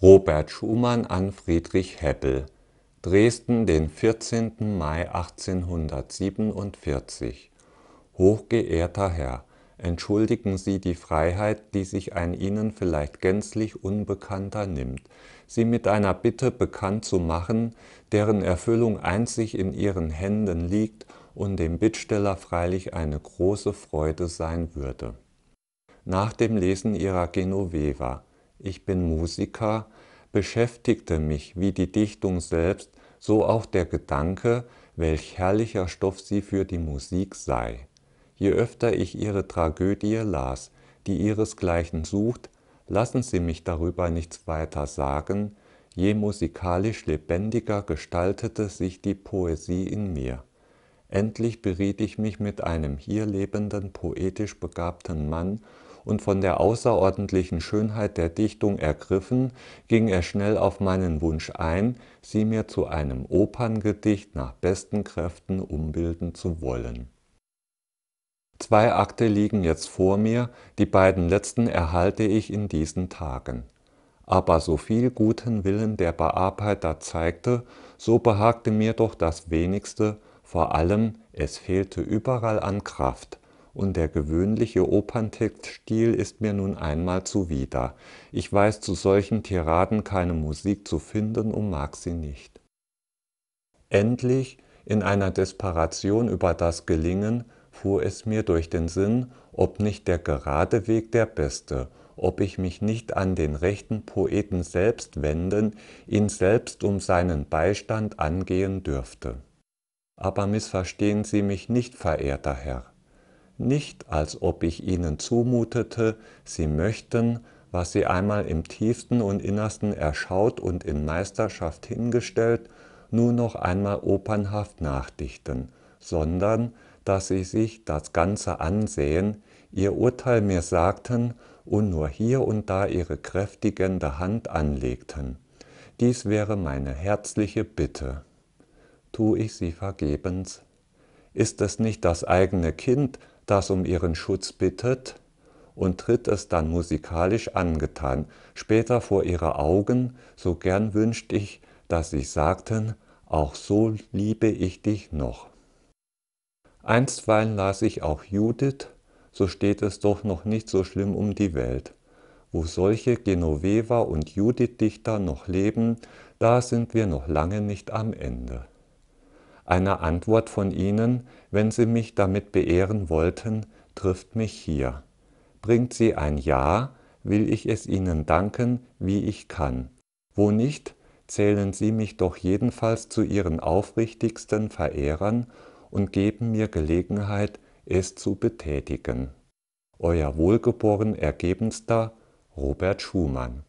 Robert Schumann an Friedrich Heppel Dresden, den 14. Mai 1847. Hochgeehrter Herr, entschuldigen Sie die Freiheit, die sich ein Ihnen vielleicht gänzlich Unbekannter nimmt, Sie mit einer Bitte bekannt zu machen, deren Erfüllung einzig in Ihren Händen liegt und dem Bittsteller freilich eine große Freude sein würde. Nach dem Lesen Ihrer Genoveva ich bin Musiker, beschäftigte mich wie die Dichtung selbst, so auch der Gedanke, welch herrlicher Stoff sie für die Musik sei. Je öfter ich ihre Tragödie las, die ihresgleichen sucht, lassen Sie mich darüber nichts weiter sagen, je musikalisch lebendiger gestaltete sich die Poesie in mir. Endlich beriet ich mich mit einem hier lebenden poetisch begabten Mann und von der außerordentlichen Schönheit der Dichtung ergriffen, ging er schnell auf meinen Wunsch ein, sie mir zu einem Operngedicht nach besten Kräften umbilden zu wollen. Zwei Akte liegen jetzt vor mir, die beiden letzten erhalte ich in diesen Tagen. Aber so viel guten Willen der Bearbeiter zeigte, so behagte mir doch das wenigste, vor allem es fehlte überall an Kraft, und der gewöhnliche Operntextstil ist mir nun einmal zuwider. Ich weiß zu solchen Tiraden keine Musik zu finden und mag sie nicht. Endlich, in einer Desperation über das Gelingen, fuhr es mir durch den Sinn, ob nicht der gerade Weg der beste, ob ich mich nicht an den rechten Poeten selbst wenden, ihn selbst um seinen Beistand angehen dürfte. Aber missverstehen Sie mich nicht, verehrter Herr nicht als ob ich ihnen zumutete, sie möchten, was sie einmal im tiefsten und innersten erschaut und in Meisterschaft hingestellt, nur noch einmal opernhaft nachdichten, sondern dass sie sich das Ganze ansehen, ihr Urteil mir sagten und nur hier und da ihre kräftigende Hand anlegten. Dies wäre meine herzliche Bitte. Tu ich sie vergebens? Ist es nicht das eigene Kind, das um ihren Schutz bittet und tritt es dann musikalisch angetan, später vor ihre Augen, so gern wünscht ich, dass sie sagten, auch so liebe ich dich noch. Einstweilen las ich auch Judith, so steht es doch noch nicht so schlimm um die Welt. Wo solche Genoveva und Judith-Dichter noch leben, da sind wir noch lange nicht am Ende. Eine Antwort von ihnen, wenn sie mich damit beehren wollten, trifft mich hier. Bringt sie ein Ja, will ich es ihnen danken, wie ich kann. Wo nicht, zählen sie mich doch jedenfalls zu ihren aufrichtigsten Verehrern und geben mir Gelegenheit, es zu betätigen. Euer wohlgeboren ergebenster Robert Schumann